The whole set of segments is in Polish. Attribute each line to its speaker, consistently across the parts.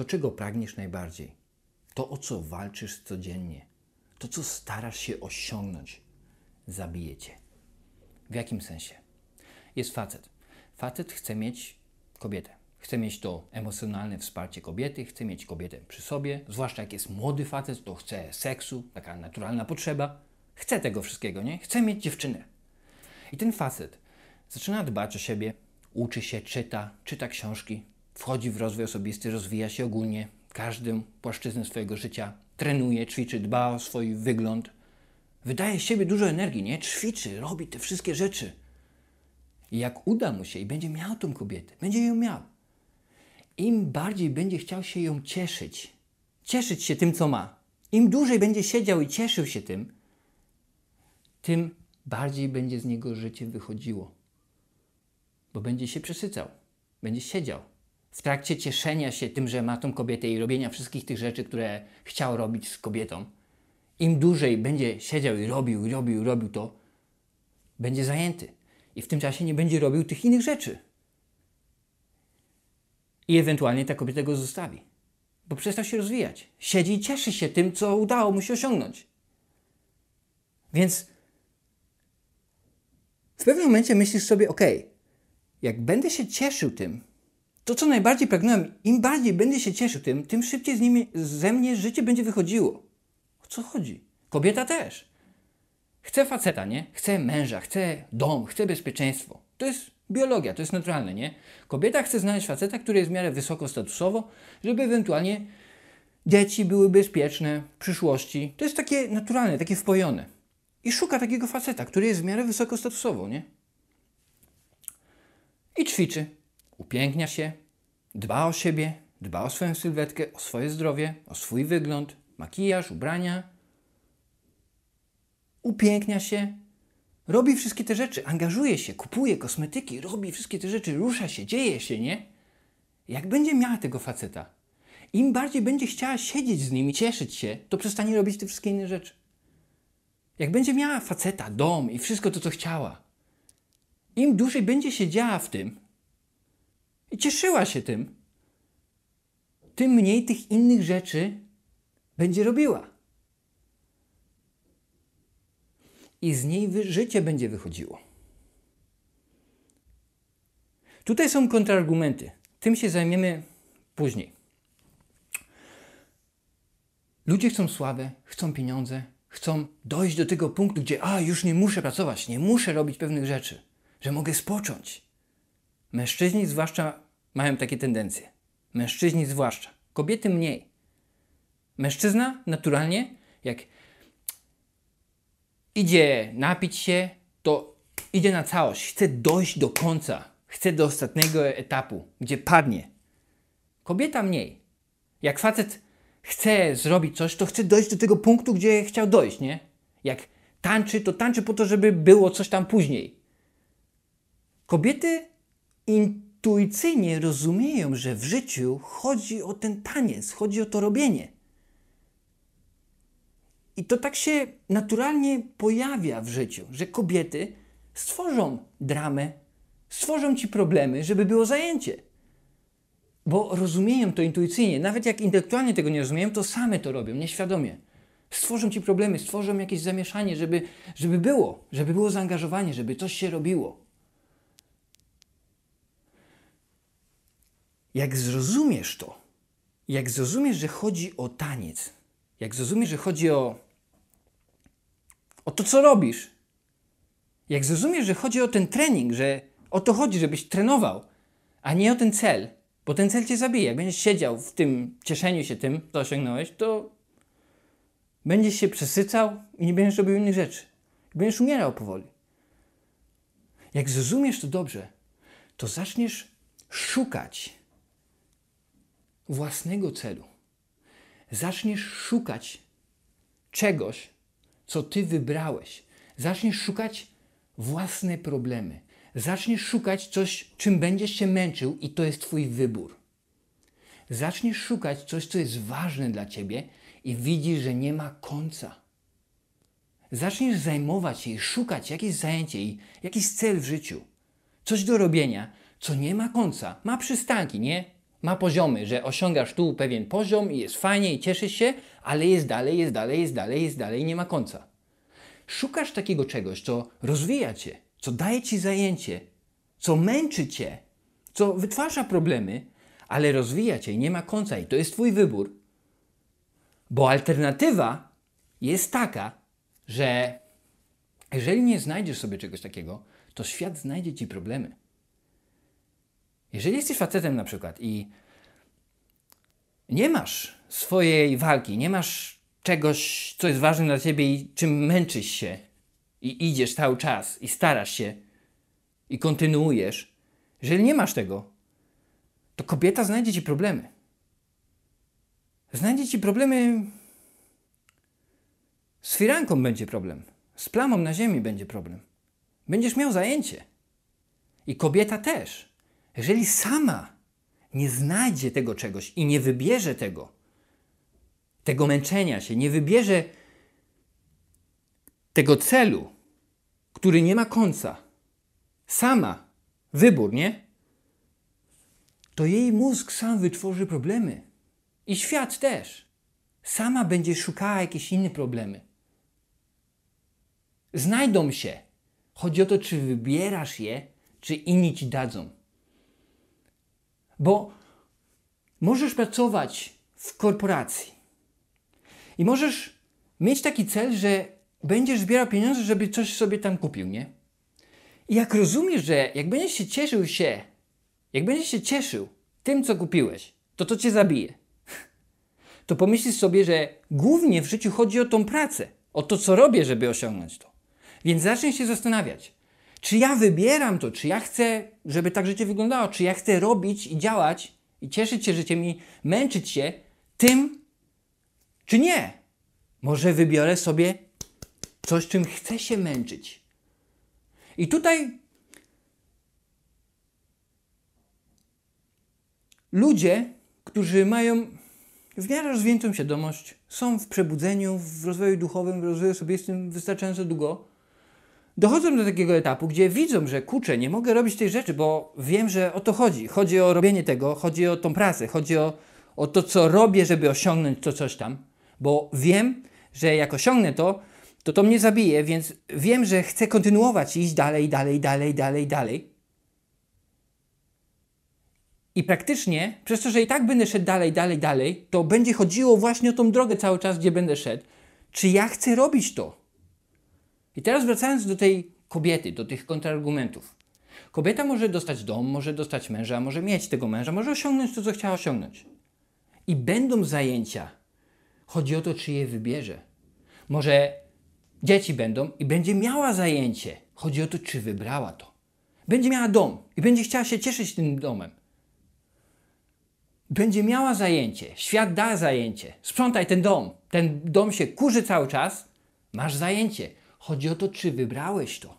Speaker 1: To czego pragniesz najbardziej? To o co walczysz codziennie? To co starasz się osiągnąć? Zabije cię. W jakim sensie? Jest facet. Facet chce mieć kobietę. Chce mieć to emocjonalne wsparcie kobiety, chce mieć kobietę przy sobie, zwłaszcza jak jest młody facet, to chce seksu, taka naturalna potrzeba. Chce tego wszystkiego, nie? Chce mieć dziewczynę. I ten facet zaczyna dbać o siebie, uczy się, czyta, czyta książki, wchodzi w rozwój osobisty, rozwija się ogólnie każdą płaszczyznę swojego życia, trenuje, ćwiczy, dba o swój wygląd, wydaje z siebie dużo energii, nie? Ćwiczy, robi te wszystkie rzeczy. I jak uda mu się i będzie miał tą kobietę, będzie ją miał, im bardziej będzie chciał się ją cieszyć, cieszyć się tym, co ma, im dłużej będzie siedział i cieszył się tym, tym bardziej będzie z niego życie wychodziło, bo będzie się przesycał, będzie siedział, w trakcie cieszenia się tym, że ma tą kobietę i robienia wszystkich tych rzeczy, które chciał robić z kobietą, im dłużej będzie siedział i robił, robił, robił to, będzie zajęty. I w tym czasie nie będzie robił tych innych rzeczy. I ewentualnie ta kobieta go zostawi, bo przestał się rozwijać. Siedzi i cieszy się tym, co udało mu się osiągnąć. Więc w pewnym momencie myślisz sobie, ok, jak będę się cieszył tym, to, co najbardziej pragnąłem, im bardziej będę się cieszył tym, tym szybciej z nimi, ze mnie życie będzie wychodziło. O co chodzi? Kobieta też. Chce faceta, nie? Chce męża, chce dom, chce bezpieczeństwo. To jest biologia, to jest naturalne, nie? Kobieta chce znaleźć faceta, który jest w miarę wysoko statusowo, żeby ewentualnie dzieci były bezpieczne w przyszłości. To jest takie naturalne, takie wpojone. I szuka takiego faceta, który jest w miarę wysoko statusowo, nie? I ćwiczy upięknia się, dba o siebie, dba o swoją sylwetkę, o swoje zdrowie, o swój wygląd, makijaż, ubrania. Upięknia się, robi wszystkie te rzeczy, angażuje się, kupuje kosmetyki, robi wszystkie te rzeczy, rusza się, dzieje się, nie? Jak będzie miała tego faceta, im bardziej będzie chciała siedzieć z nim i cieszyć się, to przestanie robić te wszystkie inne rzeczy. Jak będzie miała faceta, dom i wszystko to, co chciała, im dłużej będzie siedziała w tym, i cieszyła się tym, tym mniej tych innych rzeczy będzie robiła. I z niej życie będzie wychodziło. Tutaj są kontrargumenty. Tym się zajmiemy później. Ludzie chcą sławę, chcą pieniądze, chcą dojść do tego punktu, gdzie a już nie muszę pracować, nie muszę robić pewnych rzeczy, że mogę spocząć. Mężczyźni zwłaszcza mają takie tendencje. Mężczyźni zwłaszcza. Kobiety mniej. Mężczyzna naturalnie, jak idzie napić się, to idzie na całość. Chce dojść do końca. Chce do ostatniego etapu, gdzie padnie. Kobieta mniej. Jak facet chce zrobić coś, to chce dojść do tego punktu, gdzie chciał dojść, nie? Jak tańczy, to tańczy po to, żeby było coś tam później. Kobiety intuicyjnie rozumieją, że w życiu chodzi o ten taniec, chodzi o to robienie. I to tak się naturalnie pojawia w życiu, że kobiety stworzą dramę, stworzą ci problemy, żeby było zajęcie. Bo rozumieją to intuicyjnie, nawet jak intelektualnie tego nie rozumieją, to same to robią, nieświadomie. Stworzą ci problemy, stworzą jakieś zamieszanie, żeby, żeby było, żeby było zaangażowanie, żeby coś się robiło. Jak zrozumiesz to, jak zrozumiesz, że chodzi o taniec, jak zrozumiesz, że chodzi o, o to, co robisz, jak zrozumiesz, że chodzi o ten trening, że o to chodzi, żebyś trenował, a nie o ten cel, bo ten cel cię zabije. Jak będziesz siedział w tym cieszeniu się tym, co osiągnąłeś, to będziesz się przesycał i nie będziesz robił innych rzeczy. Będziesz umierał powoli. Jak zrozumiesz to dobrze, to zaczniesz szukać własnego celu. Zaczniesz szukać czegoś, co ty wybrałeś. Zaczniesz szukać własne problemy. Zaczniesz szukać coś, czym będziesz się męczył i to jest twój wybór. Zaczniesz szukać coś, co jest ważne dla ciebie i widzisz, że nie ma końca. Zaczniesz zajmować się i szukać jakieś zajęcie i jakiś cel w życiu. Coś do robienia, co nie ma końca. Ma przystanki, nie? ma poziomy, że osiągasz tu pewien poziom i jest fajnie i cieszysz się, ale jest dalej, jest dalej, jest dalej, jest dalej, nie ma końca. Szukasz takiego czegoś, co rozwija cię, co daje ci zajęcie, co męczy cię, co wytwarza problemy, ale rozwija cię, i nie ma końca i to jest twój wybór. Bo alternatywa jest taka, że jeżeli nie znajdziesz sobie czegoś takiego, to świat znajdzie ci problemy. Jeżeli jesteś facetem na przykład i nie masz swojej walki, nie masz czegoś, co jest ważne dla ciebie i czym męczysz się i idziesz cały czas i starasz się i kontynuujesz, jeżeli nie masz tego, to kobieta znajdzie ci problemy. Znajdzie ci problemy. Z firanką będzie problem. Z plamą na ziemi będzie problem. Będziesz miał zajęcie. I kobieta też. Jeżeli sama nie znajdzie tego czegoś i nie wybierze tego, tego męczenia się, nie wybierze tego celu, który nie ma końca, sama, wybór, nie? To jej mózg sam wytworzy problemy. I świat też. Sama będzie szukała jakieś inne problemy. Znajdą się. Chodzi o to, czy wybierasz je, czy inni ci dadzą. Bo możesz pracować w korporacji i możesz mieć taki cel, że będziesz zbierał pieniądze, żeby coś sobie tam kupił, nie? I jak rozumiesz, że jak będziesz się cieszył się, jak będziesz się cieszył tym, co kupiłeś, to to cię zabije. To pomyślisz sobie, że głównie w życiu chodzi o tą pracę, o to, co robię, żeby osiągnąć to. Więc zacznij się zastanawiać, czy ja wybieram to? Czy ja chcę, żeby tak życie wyglądało? Czy ja chcę robić i działać i cieszyć się życiem i męczyć się tym, czy nie? Może wybiorę sobie coś, czym chcę się męczyć. I tutaj ludzie, którzy mają w miarę rozwiniętą świadomość, są w przebudzeniu, w rozwoju duchowym, w rozwoju osobistym wystarczająco długo, dochodzą do takiego etapu, gdzie widzą, że kuczę, nie mogę robić tej rzeczy, bo wiem, że o to chodzi. Chodzi o robienie tego, chodzi o tą pracę, chodzi o, o to, co robię, żeby osiągnąć to coś tam, bo wiem, że jak osiągnę to, to to mnie zabije, więc wiem, że chcę kontynuować iść dalej, dalej, dalej, dalej, dalej. I praktycznie, przez to, że i tak będę szedł dalej, dalej, dalej, to będzie chodziło właśnie o tą drogę cały czas, gdzie będę szedł. Czy ja chcę robić to? I teraz wracając do tej kobiety, do tych kontrargumentów. Kobieta może dostać dom, może dostać męża, może mieć tego męża, może osiągnąć to, co chciała osiągnąć. I będą zajęcia. Chodzi o to, czy je wybierze. Może dzieci będą i będzie miała zajęcie. Chodzi o to, czy wybrała to. Będzie miała dom i będzie chciała się cieszyć tym domem. Będzie miała zajęcie. Świat da zajęcie. Sprzątaj ten dom. Ten dom się kurzy cały czas. Masz zajęcie. Chodzi o to, czy wybrałeś to.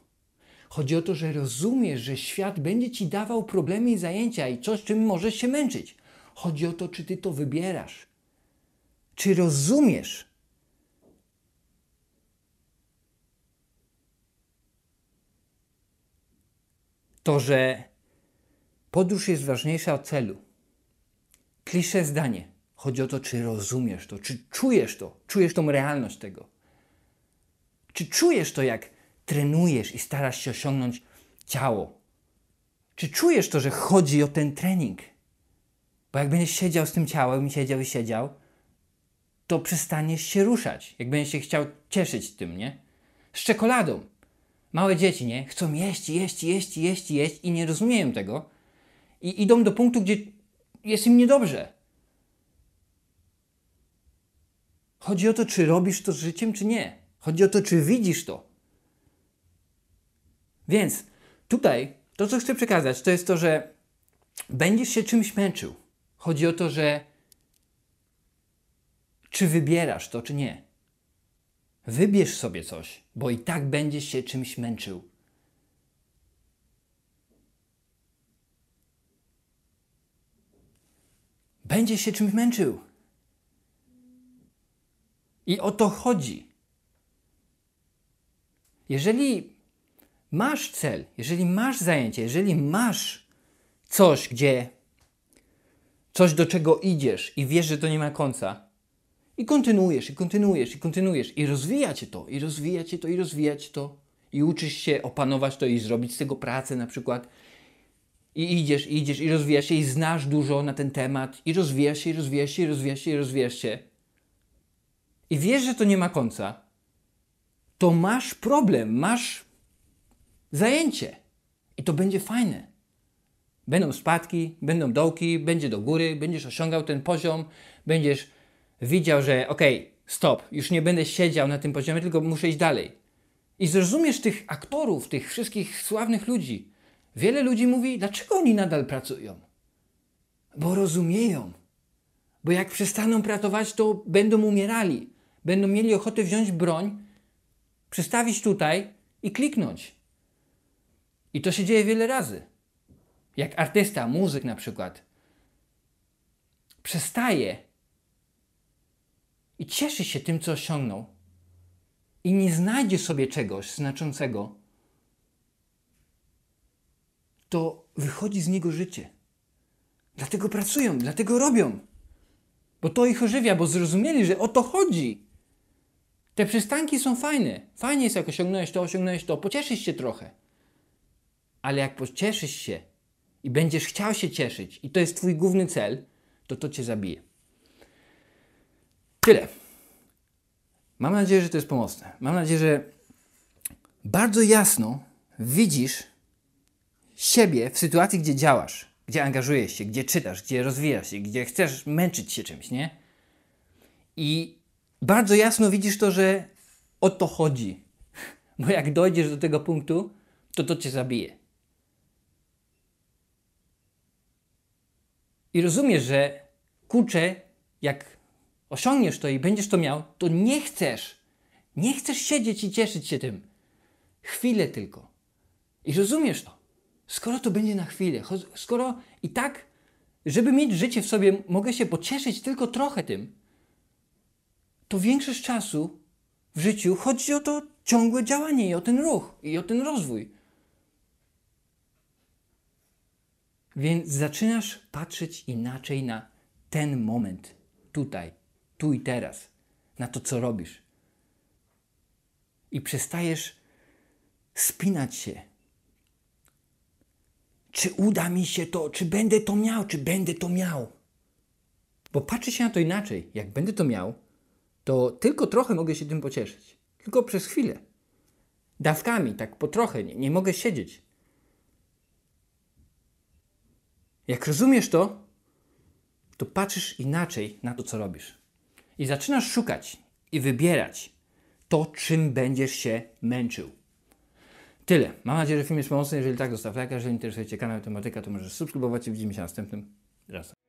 Speaker 1: Chodzi o to, że rozumiesz, że świat będzie ci dawał problemy i zajęcia i coś, czym możesz się męczyć. Chodzi o to, czy ty to wybierasz. Czy rozumiesz, to, że podróż jest ważniejsza od celu. Klisze zdanie. Chodzi o to, czy rozumiesz to, czy czujesz to, czujesz tą realność tego. Czy czujesz to, jak trenujesz i starasz się osiągnąć ciało? Czy czujesz to, że chodzi o ten trening? Bo jak będziesz siedział z tym ciałem, siedział i siedział, to przestaniesz się ruszać. Jak będziesz się chciał cieszyć tym, nie? Z czekoladą. Małe dzieci, nie? Chcą jeść, jeść, jeść, jeść, jeść i nie rozumieją tego. I idą do punktu, gdzie jest im niedobrze. Chodzi o to, czy robisz to z życiem, czy nie. Chodzi o to, czy widzisz to. Więc tutaj to, co chcę przekazać, to jest to, że będziesz się czymś męczył. Chodzi o to, że czy wybierasz to, czy nie. Wybierz sobie coś, bo i tak będziesz się czymś męczył. Będziesz się czymś męczył. I o to chodzi. Jeżeli masz cel, jeżeli masz zajęcie, jeżeli masz coś, gdzie coś, do czego idziesz i wiesz, że to nie ma końca, i kontynuujesz, i kontynuujesz, i kontynuujesz, i rozwijacie to, i rozwijacie to, i rozwijacie to, i uczysz się opanować to, i zrobić z tego pracę na przykład. I idziesz, i idziesz, i rozwijasz się, i znasz dużo na ten temat, i rozwijasz się, i rozwijasz się, i rozwijasz się, i rozwijasz się. I wiesz, że to nie ma końca, to masz problem, masz zajęcie. I to będzie fajne. Będą spadki, będą dołki, będzie do góry, będziesz osiągał ten poziom, będziesz widział, że okej, okay, stop, już nie będę siedział na tym poziomie, tylko muszę iść dalej. I zrozumiesz tych aktorów, tych wszystkich sławnych ludzi. Wiele ludzi mówi, dlaczego oni nadal pracują? Bo rozumieją. Bo jak przestaną pracować, to będą umierali. Będą mieli ochotę wziąć broń przystawić tutaj i kliknąć. I to się dzieje wiele razy. Jak artysta, muzyk na przykład, przestaje i cieszy się tym, co osiągnął, i nie znajdzie sobie czegoś znaczącego, to wychodzi z niego życie. Dlatego pracują, dlatego robią, bo to ich ożywia, bo zrozumieli, że o to chodzi. Te przystanki są fajne. Fajnie jest, jak osiągnąłeś to, osiągnąłeś to. Pocieszysz się trochę. Ale jak pocieszysz się i będziesz chciał się cieszyć i to jest twój główny cel, to to cię zabije. Tyle. Mam nadzieję, że to jest pomocne. Mam nadzieję, że bardzo jasno widzisz siebie w sytuacji, gdzie działasz, gdzie angażujesz się, gdzie czytasz, gdzie rozwijasz się, gdzie chcesz męczyć się czymś, nie? I bardzo jasno widzisz to, że o to chodzi. Bo jak dojdziesz do tego punktu, to to cię zabije. I rozumiesz, że kurczę, jak osiągniesz to i będziesz to miał, to nie chcesz. Nie chcesz siedzieć i cieszyć się tym. Chwilę tylko. I rozumiesz to. Skoro to będzie na chwilę, skoro i tak, żeby mieć życie w sobie, mogę się pocieszyć tylko trochę tym, to większość czasu w życiu chodzi o to ciągłe działanie i o ten ruch i o ten rozwój. Więc zaczynasz patrzeć inaczej na ten moment, tutaj, tu i teraz, na to, co robisz. I przestajesz spinać się. Czy uda mi się to, czy będę to miał, czy będę to miał. Bo patrzy się na to inaczej. Jak będę to miał, to tylko trochę mogę się tym pocieszyć. Tylko przez chwilę. Dawkami, tak po trochę, nie, nie mogę siedzieć. Jak rozumiesz to, to patrzysz inaczej na to, co robisz. I zaczynasz szukać i wybierać to, czym będziesz się męczył. Tyle. Mam nadzieję, że film jest pomocny. Jeżeli tak, zostaw lajka. Jeżeli interesuje Cię kanał Tematyka, to możesz subskrybować i widzimy się następnym razem.